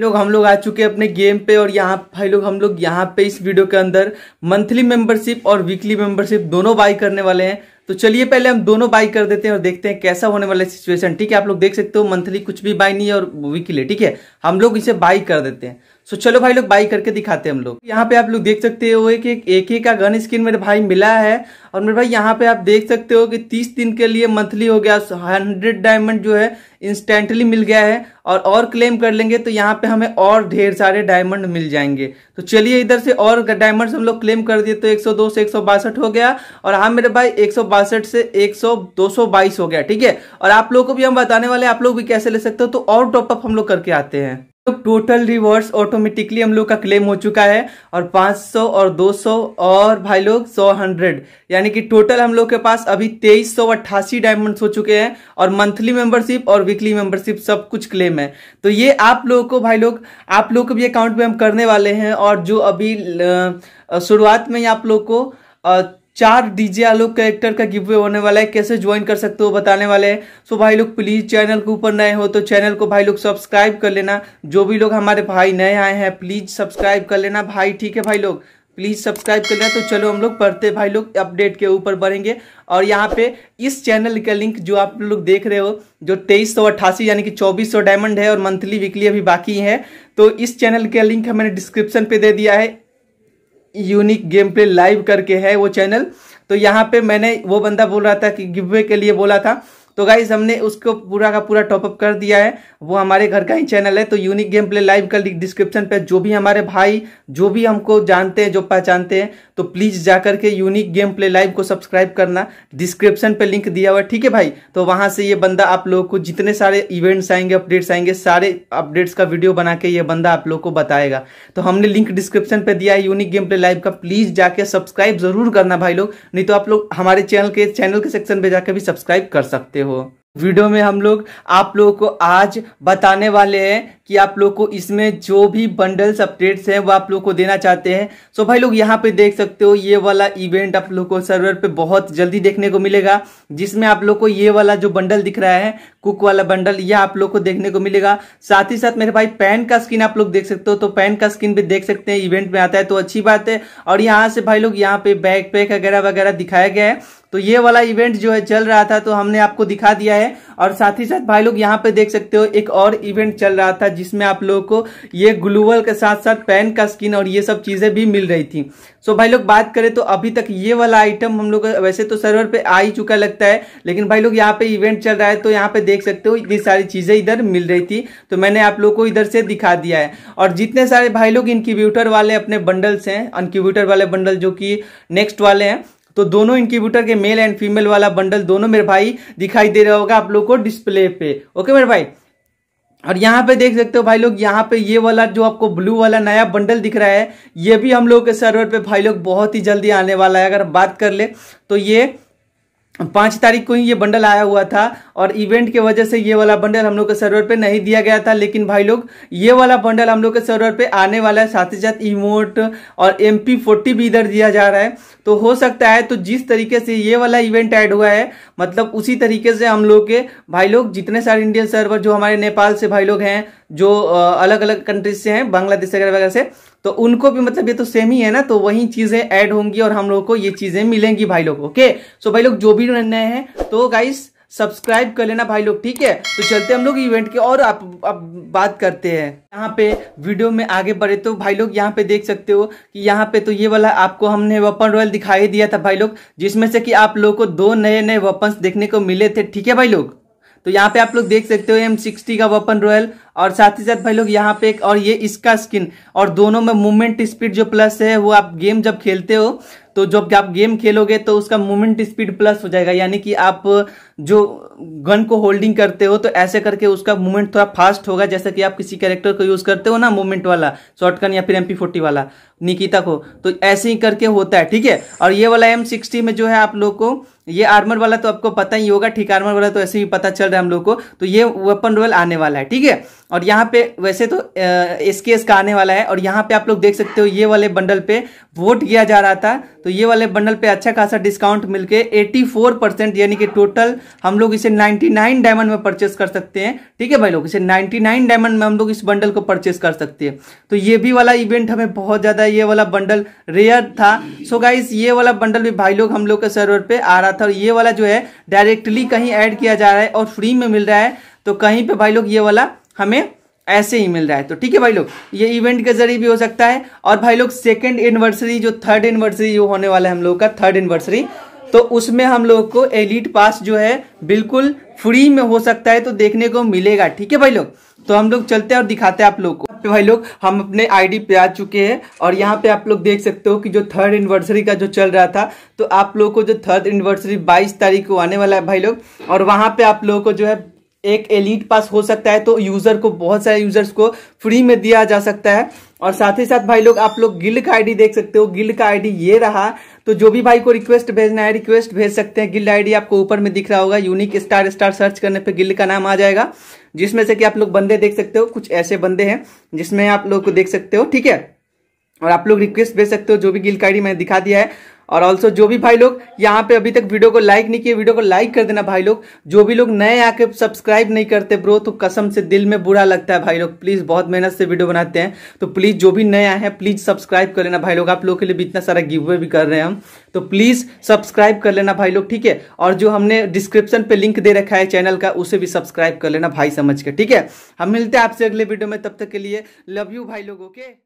लोग हम लोग आ चुके हैं अपने गेम पे और यहाँ भाई लोग हम लोग यहाँ पे इस वीडियो के अंदर मंथली मेंबरशिप और वीकली मेंबरशिप दोनों बाई करने वाले हैं तो चलिए पहले हम दोनों बाई कर देते हैं और देखते हैं कैसा होने वाला सिचुएशन ठीक है आप लोग देख सकते हो मंथली कुछ भी बाई नहीं है और वीकली ठीक है हम लोग इसे बाई कर देते हैं सो चलो भाई लोग बाई करके दिखाते हैं हम लोग यहाँ पे आप लोग देख सकते हो कि एक ही का गन स्किन मेरे भाई मिला है और मेरे भाई यहाँ पे आप देख सकते हो कि तीस दिन के लिए मंथली हो गया हंड्रेड डायमंड जो है इंस्टेंटली मिल गया है और और क्लेम कर लेंगे तो यहाँ पे हमें और ढेर सारे डायमंड मिल जाएंगे तो चलिए इधर से और डायमंड हम लोग क्लेम कर दिए तो 102 से एक हो गया और हाँ मेरे भाई एक से एक सौ हो गया ठीक है और आप लोगों को भी हम बताने वाले आप लोग भी कैसे ले सकते हो तो और टॉपअप हम लोग करके आते हैं तो टोटल रिवर्स ऑटोमेटिकली हम लोग का क्लेम हो चुका है और 500 और 200 और भाई लोग 100 हंड्रेड यानी कि टोटल हम लोग के पास अभी तेईस सौ अट्ठासी डायमंड हो चुके हैं और मंथली मेंबरशिप और वीकली मेंबरशिप सब कुछ क्लेम है तो ये आप लोगों को भाई लोग आप लोग को भी अकाउंट में हम करने वाले हैं और जो अभी शुरुआत में ही आप लोग को चार डीजे आलोक कैरेक्टर का गिव होने वाला है कैसे ज्वाइन कर सकते हो बताने वाले हैं सो भाई लोग प्लीज चैनल के ऊपर नए हो तो चैनल को भाई लोग सब्सक्राइब कर लेना जो भी लोग हमारे भाई नए आए हैं प्लीज सब्सक्राइब कर लेना भाई ठीक है भाई लोग प्लीज़ सब्सक्राइब कर लेना तो चलो हम लोग पढ़ते भाई लोग अपडेट के ऊपर बढ़ेंगे और यहाँ पे इस चैनल का लिंक जो आप लोग देख रहे हो जो तेईस सौ अट्ठासी यानी कि चौबीस सौ डायमंड है और मंथली वीकली अभी बाकी है तो इस चैनल का लिंक मैंने डिस्क्रिप्शन पे दे दिया है यूनिक गेम प्ले लाइव करके है वो चैनल तो यहाँ पे मैंने वो बंदा बोल रहा था कि गिवे के लिए बोला था तो गाइज हमने उसको पूरा का पूरा टॉपअप कर दिया है वो हमारे घर का ही चैनल है तो यूनिक गेम प्ले लाइव का डिस्क्रिप्शन पे जो भी हमारे भाई जो भी हमको जानते हैं जो पहचानते हैं तो प्लीज जाकर के यूनिक गेम प्ले लाइव को सब्सक्राइब करना डिस्क्रिप्शन पे लिंक दिया हुआ है ठीक है भाई तो वहां से ये बंदा आप लोगों को जितने सारे इवेंट्स आएंगे अपडेट्स आएंगे सारे अपडेट्स का वीडियो बना के ये बंदा आप लोग को बताएगा तो हमने लिंक डिस्क्रिप्शन पे दिया है यूनिक गेम प्ले लाइव का प्लीज जाके सब्सक्राइब जरूर करना भाई लोग नहीं तो आप लोग हमारे चैनल के चैनल के सेक्शन पे जाकर भी सब्सक्राइब कर सकते हो हो वीडियो में हम लोग आप लोगों को आज बताने वाले हैं कि आप लोग को इसमें जो भी बंडल्स अपडेट्स हैं वो आप लोग को देना चाहते हैं सो भाई लोग यहाँ पे देख सकते हो ये वाला इवेंट आप लोग को सर्वर पे बहुत जल्दी देखने को मिलेगा जिसमें आप लोग को ये वाला जो बंडल दिख रहा है कुक वाला बंडल ये आप लोग को देखने को मिलेगा साथ ही साथ मेरे भाई पैन का स्किन आप लोग देख सकते हो तो पैन का स्किन भी देख सकते हैं इवेंट में आता है तो अच्छी बात है और यहाँ से भाई लोग यहाँ पे बैग पैक वगैरह वगैरह दिखाया गया है तो ये वाला इवेंट जो है चल रहा था तो हमने आपको दिखा दिया है और साथ ही साथ भाई लोग यहाँ पे देख सकते हो एक और इवेंट चल रहा था जिसमें आप लोगों को ये ग्लूवल के साथ साथ पेन का स्किन और ये सब चीजें भी मिल रही थी सो भाई लोग बात करें तो अभी तक ये वाला आइटम हम लोग वैसे तो सर्वर पे आ ही चुका लगता है लेकिन भाई लोग यहाँ पे इवेंट चल रहा है तो यहाँ पे देख सकते हो इतनी सारी चीजें इधर मिल रही थी तो मैंने आप लोग को इधर से दिखा दिया है और जितने सारे भाई लोग इनक्यूब्यूटर वाले अपने बंडल्स हैं अनक्यूब्यूटर वाले बंडल जो कि नेक्स्ट वाले हैं तो दोनों इंक्यूबेटर के मेल एंड फीमेल वाला बंडल दोनों मेरे भाई दिखाई दे रहा होगा आप लोग को डिस्प्ले पे ओके मेरे भाई और यहाँ पे देख सकते हो भाई लोग यहाँ पे ये वाला जो आपको ब्लू वाला नया बंडल दिख रहा है ये भी हम लोग के सर्वर पे भाई लोग बहुत ही जल्दी आने वाला है अगर बात कर ले तो ये पाँच तारीख को ही ये बंडल आया हुआ था और इवेंट के वजह से ये वाला बंडल हम लोग के सर्वर पे नहीं दिया गया था लेकिन भाई लोग ये वाला बंडल हम लोग के सर्वर पे आने वाला है साथ ही साथ इमोट और एम पी फोर्टी भी इधर दिया जा रहा है तो हो सकता है तो जिस तरीके से ये वाला इवेंट ऐड हुआ है मतलब उसी तरीके से हम लोग के भाई लोग जितने सारे इंडियन सर्वर जो हमारे नेपाल से भाई लोग हैं जो अलग अलग कंट्रीज से हैं बांग्लादेश वगैरह वगैरह से तो उनको भी मतलब ये तो सेम ही है ना तो वही चीज़ें ऐड होंगी और हम लोग को ये चीज़ें मिलेंगी भाई लोग ओके सो भाई लोग जो भी नए हैं तो गाइस सब्सक्राइब कर लेना भाई लोग ठीक है तो चलते हम लोग इवेंट के और आप, आप बात करते हैं यहाँ पे वीडियो में आगे बढ़े तो भाई लोग यहाँ पे देख सकते हो कि यहाँ पे तो ये वाला आपको हमने वेपन रॉयल दिखाई दिया था भाई लोग जिसमें से कि आप लोगों को दो नए नए वेपन्स देखने को मिले थे ठीक है भाई लोग तो यहाँ पे आप लोग देख सकते हो एम सिक्सटी का वेपन रॉयल और साथ ही साथ भाई लोग यहाँ पे एक और ये इसका स्किन और दोनों में मूवमेंट स्पीड जो प्लस है वो आप गेम जब खेलते हो तो जब आप गेम खेलोगे तो उसका मूवमेंट स्पीड प्लस हो जाएगा यानी कि आप जो गन को होल्डिंग करते हो तो ऐसे करके उसका मूवमेंट थोड़ा फास्ट होगा जैसे कि आप किसी कैरेक्टर को यूज करते हो ना मूवमेंट वाला शॉर्टकन या फिर एम फोर्टी वाला निकिता को तो ऐसे ही करके होता है ठीक है और ये वाला एम सिक्सटी में जो है आप लोग को ये आर्मर वाला तो आपको पता ही होगा ठीक आर्मर वाला तो ऐसे ही पता चल रहा है हम लोग को तो ये वेपन रोयल आने वाला है ठीक है और यहाँ पे वैसे तो एस के एस का आने वाला है और यहाँ पे आप लोग देख सकते हो ये वाले बंडल पे वोट किया जा रहा था तो ये वाले बंडल पे अच्छा खासा डिस्काउंट मिलके 84 परसेंट यानी कि टोटल हम लोग इसे 99 डायमंड में परचेस कर सकते हैं ठीक है भाई लोग इसे 99 डायमंड में हम लोग इस बंडल को परचेस कर सकते हैं तो ये भी वाला इवेंट हमें बहुत ज़्यादा ये वाला बंडल रेयर था सो गाइस ये वाला बंडल भी भाई लोग हम लोग के सर्वर पर आ रहा था और ये वाला जो है डायरेक्टली कहीं ऐड किया जा रहा है और फ्री में मिल रहा है तो कहीं पर भाई लोग ये वाला हमें ऐसे ही मिल रहा है तो ठीक है भाई लोग ये इवेंट के जरिए भी हो सकता है और भाई लोग सेकेंड एनिवर्सरी जो थर्ड एनिवर्सरी जो होने वाला है हम लोग का थर्ड एनिवर्सरी तो उसमें हम लोग को एलिट पास जो है बिल्कुल फ्री में हो सकता है तो देखने को मिलेगा ठीक है भाई लोग तो हम लोग चलते हैं और दिखाते हैं आप लोग को तो भाई लोग हम अपने आईडी पे आ चुके हैं और यहाँ पे आप लोग देख सकते हो कि जो थर्ड एनिवर्सरी का जो चल रहा था तो आप लोग को जो थर्ड एनिवर्सरी 22 तारीख को आने वाला है भाई लोग और वहाँ पे आप लोगों को जो है एक एलिट पास हो सकता है तो यूजर को बहुत सारे यूजर्स को फ्री में दिया जा सकता है और साथ ही साथ भाई लोग आप लोग गिल्ड का आईडी देख सकते हो गिल्ड का आईडी ये रहा तो जो भी भाई को रिक्वेस्ट भेजना है रिक्वेस्ट भेज सकते हैं गिल्ड आईडी आपको ऊपर में दिख रहा होगा यूनिक स्टार स्टार सर्च करने पे गिल्ड का नाम आ जाएगा जिसमें से कि आप लोग बंदे देख सकते हो कुछ ऐसे बंदे हैं जिसमें आप लोग को देख सकते हो ठीक है और आप लोग रिक्वेस्ट भेज सकते हो जो भी गिल का आईडी मैंने दिखा दिया है और ऑल्सो जो भी भाई लोग यहाँ पे अभी तक वीडियो को लाइक नहीं किए वीडियो को लाइक कर देना भाई लोग जो भी लोग नए आके सब्सक्राइब नहीं करते ब्रो तो कसम से दिल में बुरा लगता है भाई लोग प्लीज़ बहुत मेहनत से वीडियो बनाते हैं तो प्लीज़ जो भी नए आए हैं प्लीज़ सब्सक्राइब कर लेना भाई लोग आप लोग के लिए भी इतना सारा गिव वे भी कर रहे हैं हम तो प्लीज़ सब्सक्राइब कर लेना भाई लोग ठीक है और जो हमने डिस्क्रिप्शन पे लिंक दे रखा है चैनल का उसे भी सब्सक्राइब कर लेना भाई समझ के ठीक है हम मिलते हैं आपसे अगले वीडियो में तब तक के लिए लव यू भाई लोग ओके